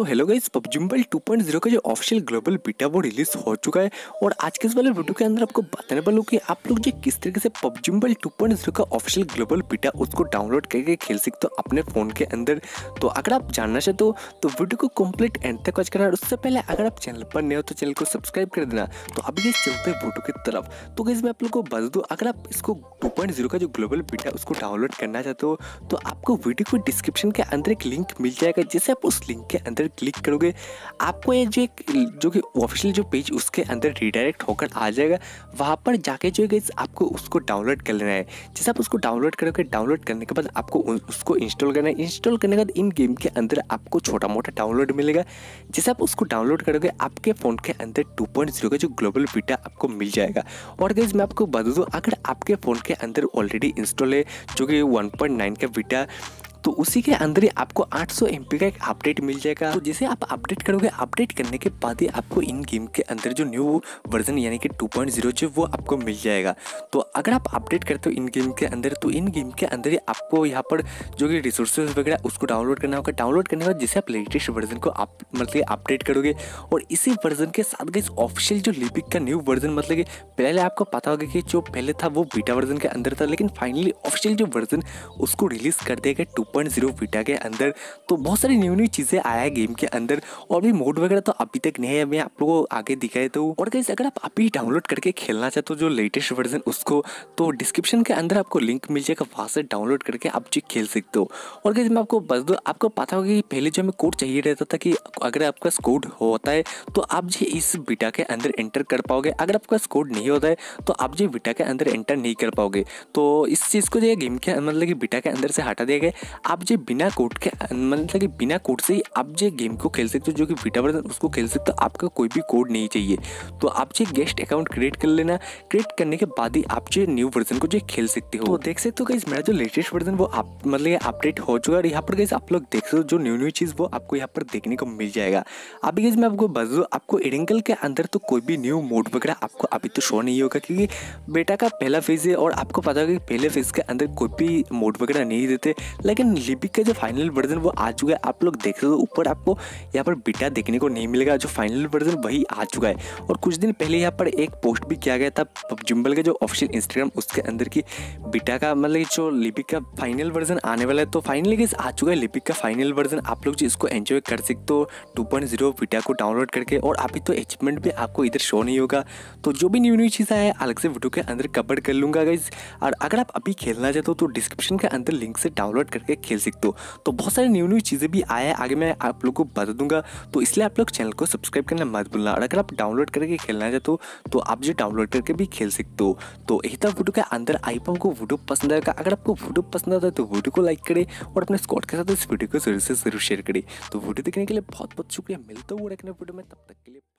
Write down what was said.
तो hello guys mobile 2.0 का जो ऑफिशियल ग्लोबल बीटा वो रिलीज हो चुका है और आज के इस वाले वीडियो के अंदर आपको बताने वाला हूँ कि आप लोग जो किस तरीके से मोबाइल 2.0 का ऑफिशियल ग्लोबल बीटा उसको डाउनलोड करके खेल सकते हो अपने फ़ोन के अंदर तो अगर आप जानना चाहते हो तो वीडियो को कम्प्लीट एंड तक वॉच करना उससे पहले अगर आप चैनल पर नए हो तो चैनल को सब्सक्राइब कर देना तो अभी ये चलते हैं वीडियो की तरफ तो गई मैं आप लोग को बता दूँ अगर आप इसको टू oh का जो ग्लोबल बीटा उसको डाउनलोड करना चाहते हो तो आपको वीडियो को डिस्क्रिप्शन के अंदर एक लिंक मिल जाएगा जैसे आप उस लिंक के अंदर क्लिक करोगे आपको ये जो एक जो कि ऑफिशियल जो पेज उसके अंदर रिडायरेक्ट होकर आ जाएगा वहाँ पर जाके जो है आपको उसको डाउनलोड कर लेना है जैसे आप उसको डाउनलोड करोगे डाउनलोड करने के बाद आपको उसको इंस्टॉल करना है इंस्टॉल करने के बाद इन गेम के अंदर आपको छोटा मोटा डाउनलोड मिलेगा जैसे आप उसको डाउनलोड करोगे आपके फ़ोन के अंदर टू का जो ग्लोबल बीटा आपको मिल जाएगा और गैस मैं आपको बता दूँ अगर आपके फ़ोन के अंदर ऑलरेडी इंस्टॉल है जो कि वन का बीटा तो उसी के अंदर ही आपको 800 सौ का एक अपडेट मिल जाएगा तो जिसे आप अपडेट करोगे अपडेट करने के बाद ही आपको इन गेम के अंदर जो न्यू वर्जन यानी कि 2.0 जो वो आपको मिल जाएगा तो अगर आप अपडेट करते हो इन गेम के अंदर तो इन गेम के अंदर ही आपको यहाँ पर जो कि रिसोर्सेज वगैरह उसको डाउनलोड करना होगा डाउनलोड करने के बाद जिसे आप लेटेस्ट वर्जन को आप मतलब अपडेट करोगे और इसी वर्जन के साथ गई ऑफिशियल जो लिपिक का न्यू वर्जन मतलब कि पहले आपको पता होगा कि जो पहले था वो बीटा वर्जन के अंदर था लेकिन फाइनली ऑफिशियल जो वर्जन उसको रिलीज कर देगा टू 1.0 बीटा के अंदर तो बहुत सारी न्यू न्यू चीज़ें आया है गेम के अंदर और भी मोड वगैरह तो अभी तक नहीं है मैं आप लोगों को आगे दिखाए तो और कहीं अगर आप अभी डाउनलोड करके खेलना चाहते हो जो लेटेस्ट वर्जन उसको तो डिस्क्रिप्शन के अंदर आपको लिंक मिल जाएगा वहाँ से डाउनलोड करके आप जी खेल सकते हो और कहीं मैं आपको बस दो आपको पता होगा कि पहले जो हमें कोड चाहिए रहता था कि अगर आपका कोड होता है तो आप जी इस बीटा के अंदर एंटर कर पाओगे अगर आपका कोड नहीं होता है तो आप जी बीटा के अंदर एंटर नहीं कर पाओगे तो इस चीज़ को जो है गेम के मतलब कि बीटा के अंदर से हटा दिया गया आप जो बिना कोर्ट के मतलब कि बिना कोर्ट से ही आप जो गेम को खेल सकते हो जो कि वीटा वर्जन उसको खेल सकते हो आपका कोई भी कोड नहीं चाहिए तो आप जो गेस्ट अकाउंट क्रिएट कर लेना क्रिएट करने के बाद ही आप जो न्यू वर्जन को जो खेल सकते हो तो देख सकते हो कहीं मेरा जो लेटेस्ट वर्जन वो आप मतलब अपडेट हो चुका है और यहाँ पर कहीं आप लोग देख सकते हो जो न्यू न्यू चीज़ वो आपको यहाँ पर देखने को मिल जाएगा अभी कहीं मैं आपको बता दूँ आपको एडिंगल के अंदर तो कोई भी न्यू मोड वगैरह आपको अभी तो शो नहीं होगा क्योंकि बेटा का पहला फेज है और आपको पता होगा कि पहले फेज के अंदर कोई भी मोड वगैरह नहीं देते लेकिन एंड लिपिक का जो फाइनल वर्जन वो आ चुका है आप लोग देख रहे हो ऊपर आपको यहाँ पर बीटा देखने को नहीं मिलेगा जो फाइनल वर्जन वही आ चुका है और कुछ दिन पहले यहाँ पर एक पोस्ट भी किया गया था जिम्बल का जो ऑफिशियल इंस्टाग्राम उसके अंदर की बीटा का मतलब जो लिपिक का फाइनल वर्जन आने वाला है तो फाइनली आ चुका है लिपिक का फाइनल वर्जन आप लोग इसको एंजॉय कर सकते हो टू पॉइंट जीरो को डाउनलोड करके और अभी तो अचीवमेंट भी आपको इधर शो नहीं होगा तो जो भी न्यू न्यू चीज़ें है अलग से वीडियो के अंदर कवर कर लूँगा गाइज और अगर आप अभी खेलना चाहते हो तो डिस्क्रिप्शन के अंदर लिंक से डाउनलोड करके खेल सकते हो तो बहुत सारी न्यू न्यू चीज़ें भी आया है आगे मैं आप लोग को बता दूंगा तो इसलिए आप लोग चैनल को सब्सक्राइब करना मत भूलना और अगर आप डाउनलोड करके खेलना चाहते हो तो आप जो डाउनलोड करके भी खेल सकते हो तो यही था वीडियो के अंदर आई पा को वीडियो पसंद आएगा अगर आपको वीडियो पसंद आता है तो वीडियो को लाइक करें और अपने स्कॉट के साथ इस वीडियो को जरूर से जरूर शेयर करें तो वीडियो देखने के लिए बहुत बहुत शुक्रिया मिलता हूँ वीडियो में तब तक के लिए